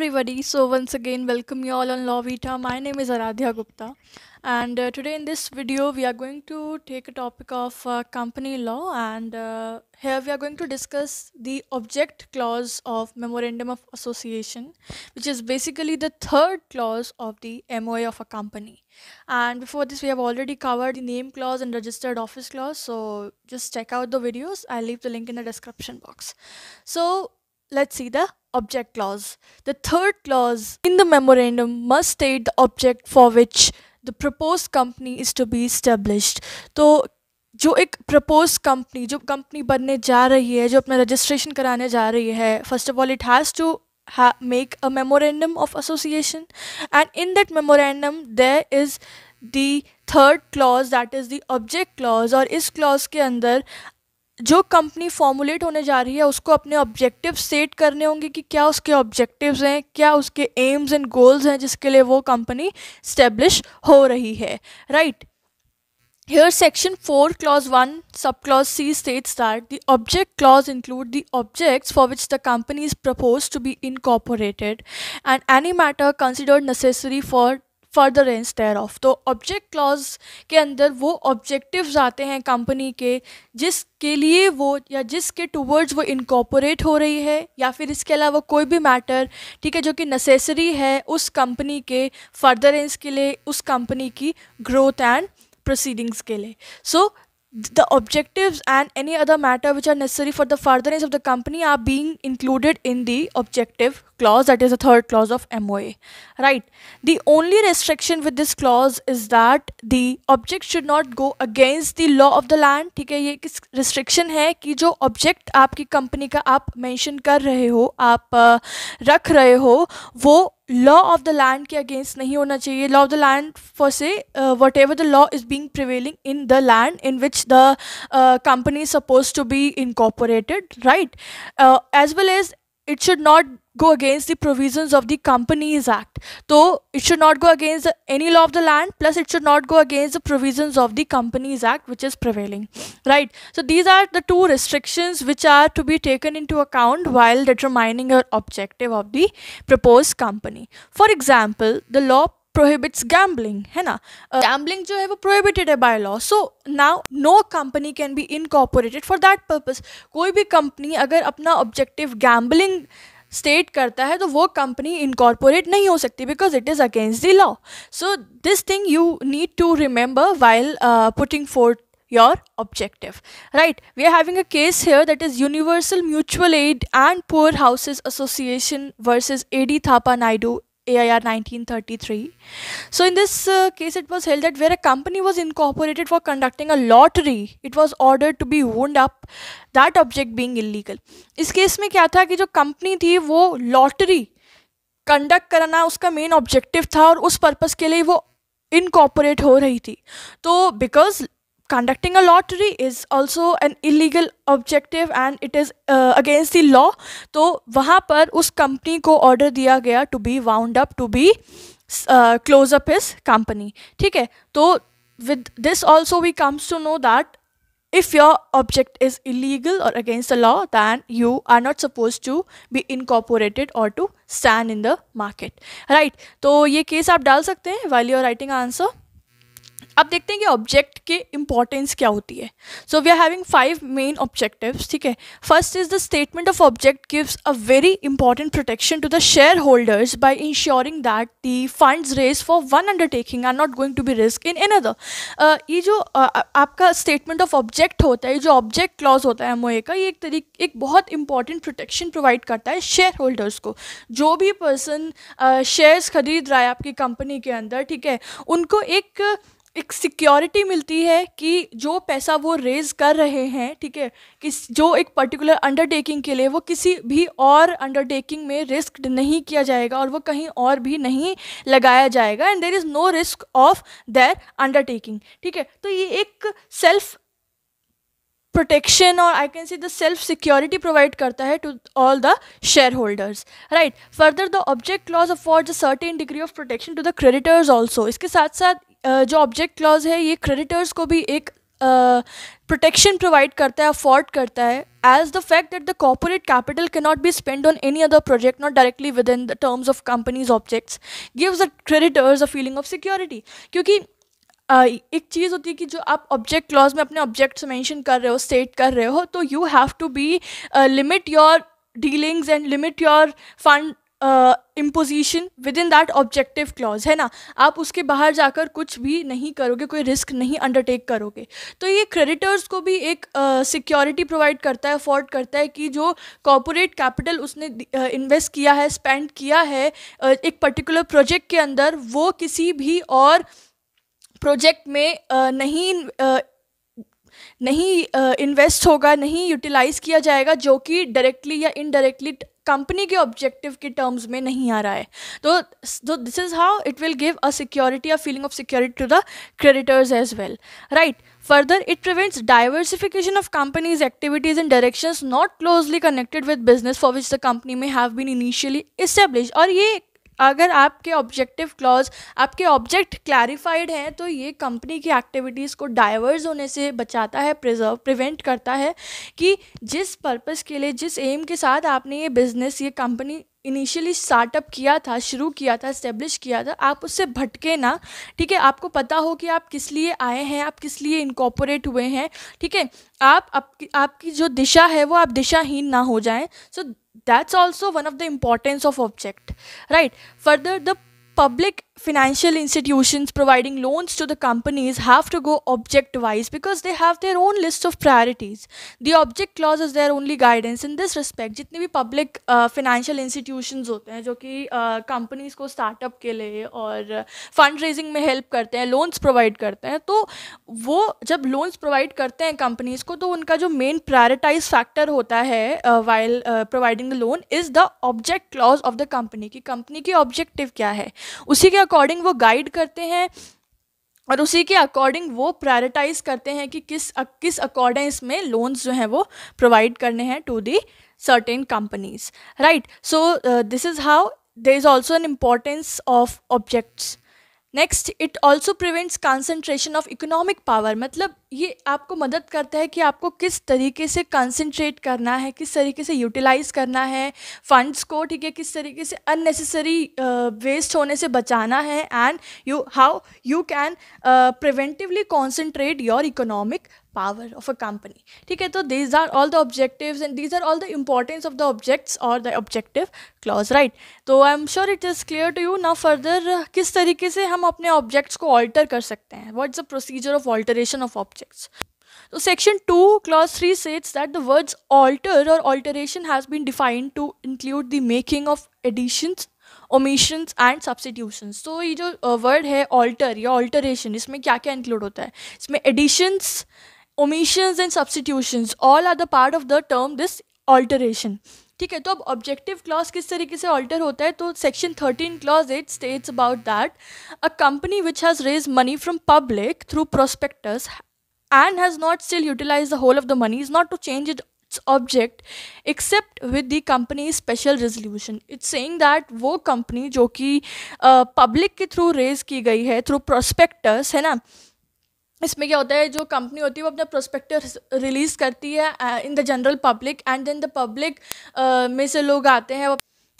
everybody so once again welcome you all on Law Vita. my name is aradhya gupta and uh, today in this video we are going to take a topic of uh, company law and uh, here we are going to discuss the object clause of memorandum of association which is basically the third clause of the MOA of a company and before this we have already covered the name clause and registered office clause so just check out the videos I'll leave the link in the description box so let's see the object clause. The third clause in the memorandum must state the object for which the proposed company is to be established. so जो एक propose company जो company बनने जा रही है जो अपना registration कराने जा रही है first of all it has to make a memorandum of association and in that memorandum there is the third clause that is the object clause और इस क्लॉज के अंदर जो कंपनी फॉर्मुलेट होने जा रही है उसको अपने ऑब्जेक्टिव सेट करने होंगे कि क्या उसके ऑब्जेक्टिव्स हैं क्या उसके एम्स एंड गोल्स हैं जिसके लिए वो कंपनी स्टेब्लिश हो रही है right here section four clause one sub clause c state start the object clause include the objects for which the company is propose to be incorporated and any matter considered necessary for furtherance thereof तो object clause के अंदर वो objectives आते हैं company के जिसके लिए वो या जिसके टूवर्ड्स वो इनकॉपोरेट हो रही है या फिर इसके अलावा कोई भी मैटर ठीक है जो कि नेसेसरी है उस कंपनी के फर्दरेंस के लिए उस कंपनी की ग्रोथ एंड प्रोसीडिंग्स के लिए सो the objectives and any other matter which are necessary for the furtherance of the company are being included in the objective clause that is the third clause of MOA right the only restriction with this clause is that the object should not go against the law of the land theek hai ye ek restriction hai ki jo object aapki company ka aap mention कर रहे हो आप रख रहे हो वो law of the land के against नहीं होना चाहिए law of the land for say whatever the law is being prevailing in the land in which the company is suppose to be incorporated right as well as it should not go against the provisions of the Companies Act. So it should not go against any law of the land, plus it should not go against the provisions of the Companies Act, which is prevailing. Right. So these are the two restrictions which are to be taken into account while determining your objective of the proposed company. For example, the law prohibits gambling है ना uh, gambling जो है वो prohibited है by law so now no company can be incorporated for that purpose कोई भी company अगर अपना objective gambling state करता है तो वो company incorporate नहीं हो सकती because it is against the law so this thing you need to remember while putting your objective right we are having a case here that is universal mutual aid and poor houses association versus ad thapa naidu AIR 1933. So, in this uh, case, it was held that where a company was incorporated for conducting a lottery, it was ordered to be wound up, that object being illegal. इस case में क्या था कि जो company थी वो lottery conduct कराना उसका मेन ऑब्जेक्टिव था और उस पर्पज़ के लिए वो इनकॉपोरेट हो रही थी तो because conducting a lottery is also an illegal objective and it is uh, against the law तो वहाँ पर उस कंपनी को ऑर्डर दिया गया be wound up to be uh, close up his company ठीक है तो with this also we comes to know that if your object is illegal or against the law then you are not supposed to be incorporated or to stand in the market right तो ये case आप डाल सकते हैं while you are writing answer अब देखते हैं कि ऑब्जेक्ट के इंपॉर्टेंस क्या होती है so we are having five main objectives ठीक है first is the statement of object gives a very important protection to the share holders by insuring that the funds raise for one undertaking are not going to be risk in another ये जो uh, आपका statement of object होता है जो object clause होता है MOA का ये एक तरीके एक बहुत इंपॉर्टेंट प्रोटेक्शन प्रोवाइड करता है शेयर होल्डर्स को जो भी पर्सन शेयर्स uh, खरीद रहा है आपकी कंपनी के अंदर ठीक है उनको एक uh, एक सिक्योरिटी मिलती है कि जो पैसा वो रेज कर रहे हैं ठीक है कि जो एक पर्टिकुलर अंडरटेकिंग के लिए वो किसी भी और अंडरटेकिंग में रिस्क नहीं किया जाएगा और वो कहीं और भी नहीं लगाया जाएगा and there is no risk of there undertaking ठीक है तो ये एक सेल्फ प्रोटेक्शन और I can see the self security provide करता है to all the share holders right further the object clause afford a certain degree of protection to the creditors also इसके साथ साथ जो ऑब्जेक्ट क्लॉज है ये creditors को भी एक प्रोटेक्शन प्रोवाइड करता है अफोर्ड करता है as the fact that the corporate capital can not be spend on any other project not directly within the terms of companies objects gives the creditors a feeling of security क्योंकि Uh, एक चीज़ होती है कि जो आप object clause में अपने objects mention कर रहे हो स्टेट कर रहे हो तो you have to be limit your dealings and limit your fund imposition within that objective clause है ना आप उसके बाहर जाकर कुछ भी नहीं करोगे कोई रिस्क नहीं अंडरटेक करोगे तो ये क्रेडिटर्स को भी एक सिक्योरिटी uh, प्रोवाइड करता है अफोर्ड करता है कि जो कॉपोरेट कैपिटल उसने इन्वेस्ट uh, किया है स्पेंड किया है uh, एक पर्टिकुलर प्रोजेक्ट के अंदर वो किसी भी और प्रोजेक्ट में uh, नहीं uh, नहीं इन्वेस्ट uh, होगा नहीं यूटिलाइज़ किया जाएगा जो कि डायरेक्टली या इनडायरेक्टली कंपनी के ऑब्जेक्टिव के टर्म्स में नहीं आ रहा है तो this is how it will give a security a feeling of security to the creditors as well right further it prevents diversification of companies activities and direction not closely connected with business for which the company may have been initially establish और ये अगर आपके objective clause आपके object clarified हैं तो ये company की activities को डाइवर्स होने से बचाता है प्रिजर्व प्रिवेंट करता है कि जिस पर्पज़ के लिए जिस एम के साथ आपने ये बिज़नेस ये कंपनी इनिशियली स्टार्टअप किया था शुरू किया था इस्टेब्लिश किया था आप उससे भटके ना ठीक है आपको पता हो कि आप किस लिए आए हैं आप किस लिए इनकॉपोरेट हुए हैं ठीक है आप आपकी आपकी जो दिशा है वो आप दिशाहीन ना हो जाएं सो so, that's also one of the importance of object right further the public financial institutions providing loans to the companies have to go object wise because they have their own list of priorities the object clause is their only guidance in this respect jitne bhi public uh, financial institutions hote hain jo ki uh, companies ko startup के लिए और fund raising में help karte hain loans provide karte hain to wo jab loans provide karte hain companies ko to unka jo main prioritize factor hota hai uh, while uh, providing the loan is the object clause of the company ki company की objective kya hai usi ke according वो guide करते हैं और उसी के according वो prioritise करते हैं कि किस किस अकॉर्डेंस में लोन्स जो हैं वो प्रोवाइड करने हैं to the certain companies right so this is how there is also an importance of objects next it also prevents concentration of economic power मतलब ये आपको मदद करता है कि आपको किस तरीके से कंसंट्रेट करना है किस तरीके से यूटिलाइज़ करना है फंड्स को ठीक है किस तरीके से अननेसेसरी वेस्ट होने से बचाना है and you how you can preventively concentrate your economic power of a company ठीक है तो these are all the objective and these are all the importance of the objects और द ऑब्जेक्टिव क्लॉज राइट तो I am sure it is clear to you ना further किस तरीके से हम अपने ऑब्जेक्ट्स को ऑल्टर कर सकते हैं is the procedure of alteration of object subjects. So section 2 clause 3 says that the words alter or alteration has been defined to include the making of additions omissions and substitutions. So ye jo, uh, word hai alter या alteration, isme kya kya include hota hai? Isme additions, omissions and substitutions, all are the part of the term this alteration. ठीक है तो अब objective clause किस तरीके से alter होता है तो section thirteen clause it states about that a company which has raise money from public through prospectus and has not still utilized the whole of the money is not to change its object except with the company's special resolution it's saying that वो company जो कि public के through raise की गई है through prospectus है ना इसमें क्या होता है जो कंपनी होती है वो अपना प्रोस्पेक्टस रिलीज़ करती है in the general public and then the public में से लोग आते हैं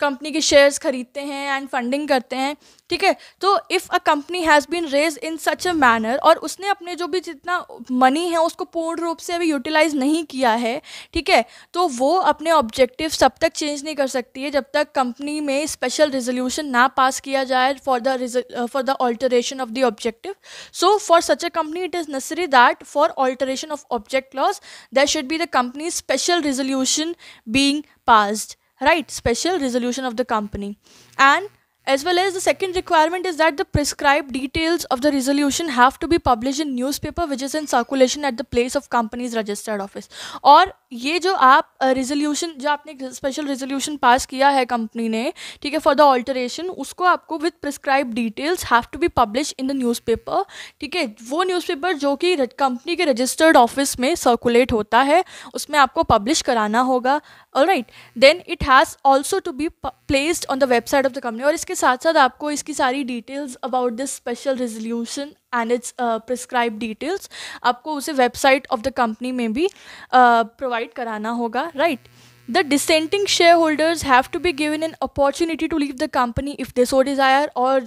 कंपनी के शेयर्स खरीदते हैं एंड फंडिंग करते हैं ठीक है तो if a company has been raise in such a manner और उसने अपने जो भी जितना मनी है उसको पूर्ण रूप से अभी यूटिलाइज नहीं किया है ठीक है तो वो अपने ऑब्जेक्टिव सब तक चेंज नहीं कर सकती है जब तक कंपनी में स्पेशल रेजोल्यूशन ना पास किया जाए for the for the alteration of the objective so for such a company it is necessary that for alteration of object laws that should be the company special resolution being passed right special resolution of the company and As well as the second requirement is that the prescribed details of the resolution have to be published in newspaper which is in circulation at the place of company's registered office. और ये जो आप resolution जो आपने special resolution pass किया है company ने ठीक है फॉर द ऑल्टरेशन उसको आपको with prescribe details have to be publish in the newspaper ठीक है वो न्यूज़पेपर जो कि कंपनी के रजिस्टर्ड ऑफिस में सर्कुलेट होता है उसमें आपको पब्लिश कराना होगा right then it has also to be placed on the website of the company और इसके इसके साथ साथ आपको इसकी सारी details about this special resolution and its prescribe details आपको उसे वेबसाइट ऑफ द कंपनी में भी प्रोवाइड uh, कराना होगा right right? The dissenting shareholders have to be given an opportunity to leave the company if they so desire और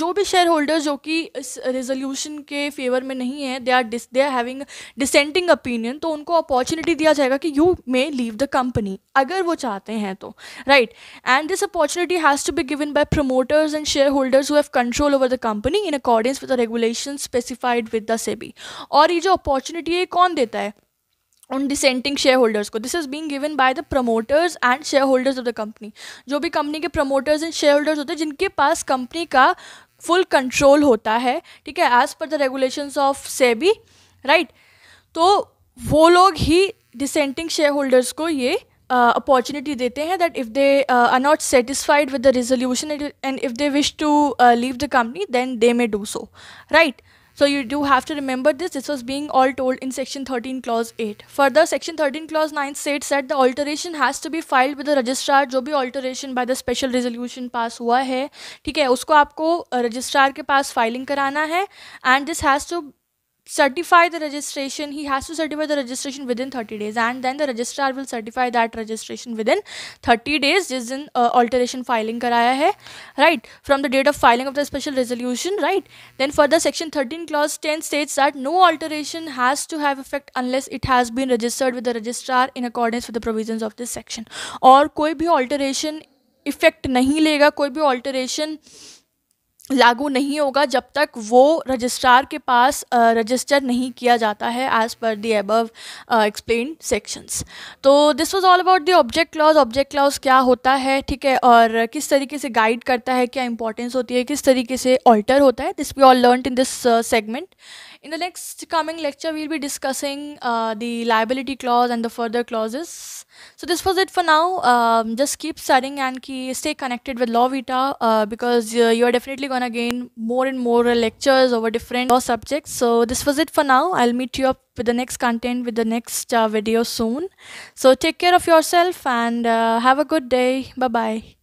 जो भी share holders जो कि इस रेजोल्यूशन के फेवर में नहीं है they are dis they are having dissenting opinion तो उनको अपॉर्चुनिटी दिया जाएगा कि you may leave the company अगर वो चाहते हैं तो right and this opportunity has to be given by promoters and share holders have control over the company in accordance with the regulation specified with the SEBI और ये जो opportunity है कौन देता है उन डिसेंटिंग शेयर होल्डर्स को this is being given by the promoters and share holders of the company जो भी कंपनी के प्रमोटर्स एंड शेयर होल्डर्स होते हैं जिनके पास कंपनी का फुल कंट्रोल होता है ठीक है as per the regulation of SEBI right तो वो लोग ही डिसेंटिंग शेयर होल्डर्स को ये अपॉर्चुनिटी देते हैं that if they are not satisfied with the resolution and if they wish to leave the company then they may do so right So you do have to remember this. This was being all told in Section 13 Clause 8. Further, Section 13 Clause 9 states that the alteration has to be filed with the registrar जो भी alteration by the special resolution pass हुआ है ठीक है उसको आपको registrar के पास filing कराना है and this has to certify the registration he has to certify the registration within 30 days and then the registrar will certify that registration within 30 days jis din uh, alteration filing karaya hai right from the date of filing of the special resolution right then further section 13 clause 10 states that no alteration has to have effect unless it has been registered with the registrar in accordance with the provisions of this section or koi bhi alteration effect nahi lega koi bhi alteration uh, लागू नहीं होगा जब तक वो registrar के पास register uh, नहीं किया जाता है as per the above explain sections तो this was all about the object clause object clause क्या होता है ठीक है और किस तरीके से गाइड करता है क्या इंपॉर्टेंस होती है किस तरीके से ऑल्टर होता है this we all learn in this segment In the next coming lecture, we'll be discussing uh, the liability clause and the further clauses. So this was it for now. Um, just keep studying and keep, stay connected with Law Vita uh, because uh, you are definitely going to gain more and more lectures over different law subjects. So this was it for now. I'll meet you up with the next content with the next uh, video soon. So take care of yourself and uh, have a good day. Bye-bye.